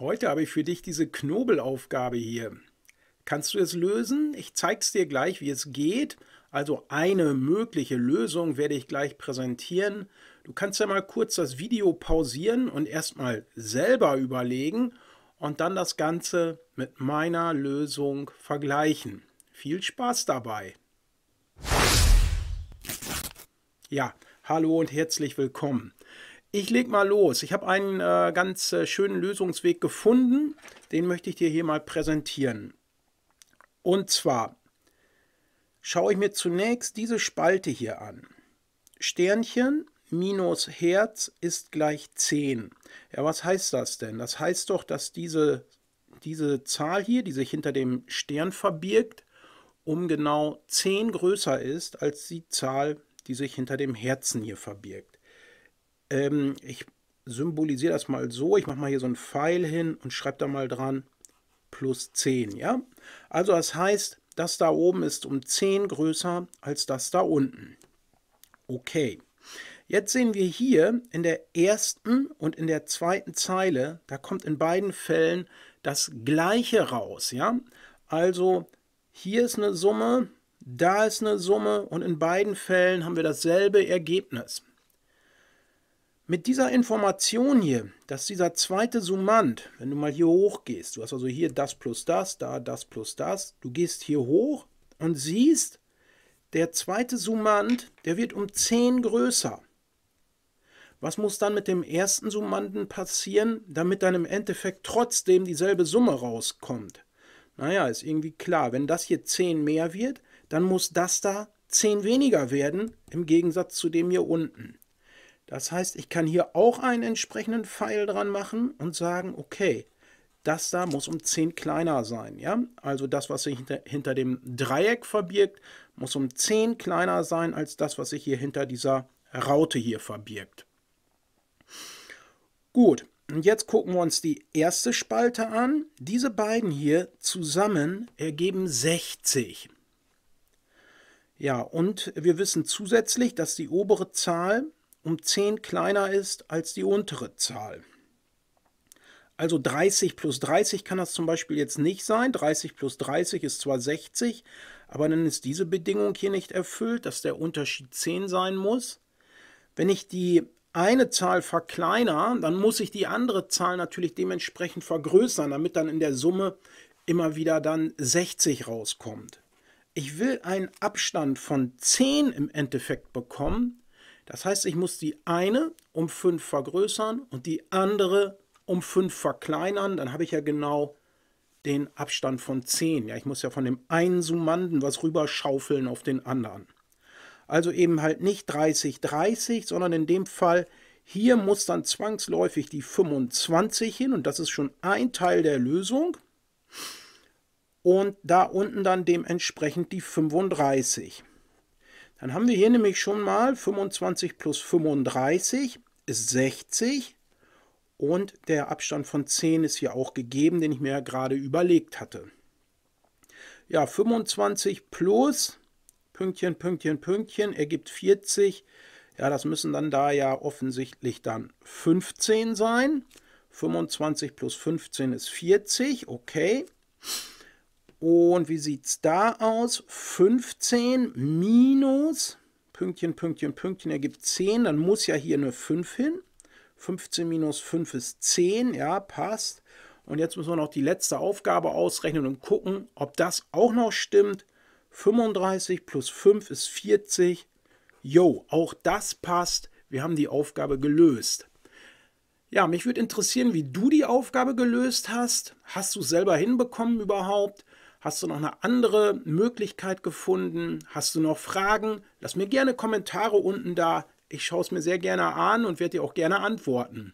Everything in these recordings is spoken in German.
Heute habe ich für dich diese Knobelaufgabe hier. Kannst du es lösen? Ich zeige es dir gleich, wie es geht. Also eine mögliche Lösung werde ich gleich präsentieren. Du kannst ja mal kurz das Video pausieren und erstmal selber überlegen und dann das Ganze mit meiner Lösung vergleichen. Viel Spaß dabei! Ja, hallo und herzlich willkommen. Ich lege mal los. Ich habe einen äh, ganz äh, schönen Lösungsweg gefunden. Den möchte ich dir hier mal präsentieren. Und zwar schaue ich mir zunächst diese Spalte hier an. Sternchen minus Herz ist gleich 10. Ja, was heißt das denn? Das heißt doch, dass diese, diese Zahl hier, die sich hinter dem Stern verbirgt, um genau 10 größer ist als die Zahl, die sich hinter dem Herzen hier verbirgt. Ähm, ich symbolisiere das mal so. Ich mache mal hier so einen Pfeil hin und schreibe da mal dran plus 10. Ja? Also das heißt, das da oben ist um 10 größer als das da unten. Okay. Jetzt sehen wir hier in der ersten und in der zweiten Zeile, da kommt in beiden Fällen das Gleiche raus. Ja? Also hier ist eine Summe, da ist eine Summe und in beiden Fällen haben wir dasselbe Ergebnis. Mit dieser Information hier, dass dieser zweite Summand, wenn du mal hier hoch gehst, du hast also hier das plus das, da das plus das, du gehst hier hoch und siehst, der zweite Summand, der wird um 10 größer. Was muss dann mit dem ersten Summanden passieren, damit dann im Endeffekt trotzdem dieselbe Summe rauskommt? Naja, ist irgendwie klar, wenn das hier 10 mehr wird, dann muss das da 10 weniger werden, im Gegensatz zu dem hier unten. Das heißt, ich kann hier auch einen entsprechenden Pfeil dran machen und sagen, okay, das da muss um 10 kleiner sein. Ja? Also das, was sich hinter, hinter dem Dreieck verbirgt, muss um 10 kleiner sein als das, was sich hier hinter dieser Raute hier verbirgt. Gut, und jetzt gucken wir uns die erste Spalte an. Diese beiden hier zusammen ergeben 60. Ja, und wir wissen zusätzlich, dass die obere Zahl um 10 kleiner ist als die untere Zahl. Also 30 plus 30 kann das zum Beispiel jetzt nicht sein. 30 plus 30 ist zwar 60, aber dann ist diese Bedingung hier nicht erfüllt, dass der Unterschied 10 sein muss. Wenn ich die eine Zahl verkleiner, dann muss ich die andere Zahl natürlich dementsprechend vergrößern, damit dann in der Summe immer wieder dann 60 rauskommt. Ich will einen Abstand von 10 im Endeffekt bekommen, das heißt, ich muss die eine um 5 vergrößern und die andere um 5 verkleinern. Dann habe ich ja genau den Abstand von 10. Ja, ich muss ja von dem einen Summanden was rüberschaufeln auf den anderen. Also eben halt nicht 30, 30, sondern in dem Fall hier muss dann zwangsläufig die 25 hin und das ist schon ein Teil der Lösung. Und da unten dann dementsprechend die 35. Dann haben wir hier nämlich schon mal 25 plus 35 ist 60 und der Abstand von 10 ist hier auch gegeben, den ich mir ja gerade überlegt hatte. Ja, 25 plus Pünktchen, Pünktchen, Pünktchen ergibt 40. Ja, das müssen dann da ja offensichtlich dann 15 sein. 25 plus 15 ist 40, okay. Und wie sieht es da aus? 15 minus Pünktchen, Pünktchen, Pünktchen ergibt 10. Dann muss ja hier eine 5 hin. 15 minus 5 ist 10. Ja, passt. Und jetzt müssen wir noch die letzte Aufgabe ausrechnen und gucken, ob das auch noch stimmt. 35 plus 5 ist 40. Jo, auch das passt. Wir haben die Aufgabe gelöst. Ja, mich würde interessieren, wie du die Aufgabe gelöst hast. Hast du es selber hinbekommen überhaupt? Hast du noch eine andere Möglichkeit gefunden? Hast du noch Fragen? Lass mir gerne Kommentare unten da. Ich schaue es mir sehr gerne an und werde dir auch gerne antworten.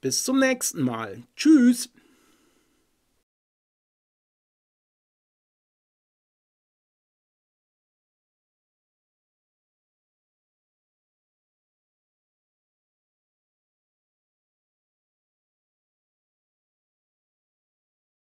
Bis zum nächsten Mal. Tschüss.